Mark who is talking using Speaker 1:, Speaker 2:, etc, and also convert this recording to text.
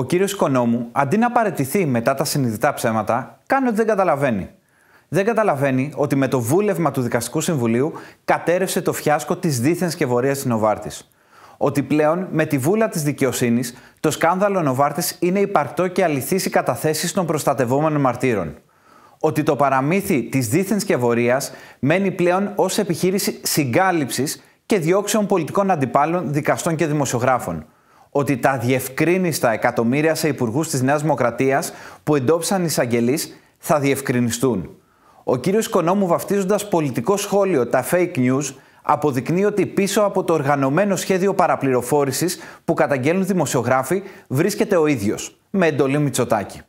Speaker 1: Ο κύριος Οικονόμου, αντί να παραιτηθεί μετά τα συνειδητά ψέματα, κάνει ότι δεν καταλαβαίνει. Δεν καταλαβαίνει ότι με το βούλευμα του Δικαστικού Συμβουλίου κατέρευσε το φιάσκο της δίθεν και της Νοβάρτης. Ότι πλέον με τη βούλα της δικαιοσύνης το σκάνδαλο Νοβάρτης είναι υπαρκτό και αληθή η καταθέσεις των προστατευόμενων μαρτύρων. Ότι το παραμύθι της δίθεν και μένει πλέον ως επιχείρηση συγκάλυψης και διώξεων πολιτικών αντιπάλων, δικαστών και δημοσιογράφων ότι τα διευκρίνηστα εκατομμύρια σε υπουργούς της Νέας Δημοκρατίας που εντόπισαν εισαγγελείς θα διευκρινιστούν. Ο κύριος Κονόμου, βαφτίζοντας πολιτικό σχόλιο τα fake news, αποδεικνύει ότι πίσω από το οργανωμένο σχέδιο παραπληροφόρησης που καταγγέλνουν δημοσιογράφοι βρίσκεται ο ίδιος, με εντολή Μητσοτάκη.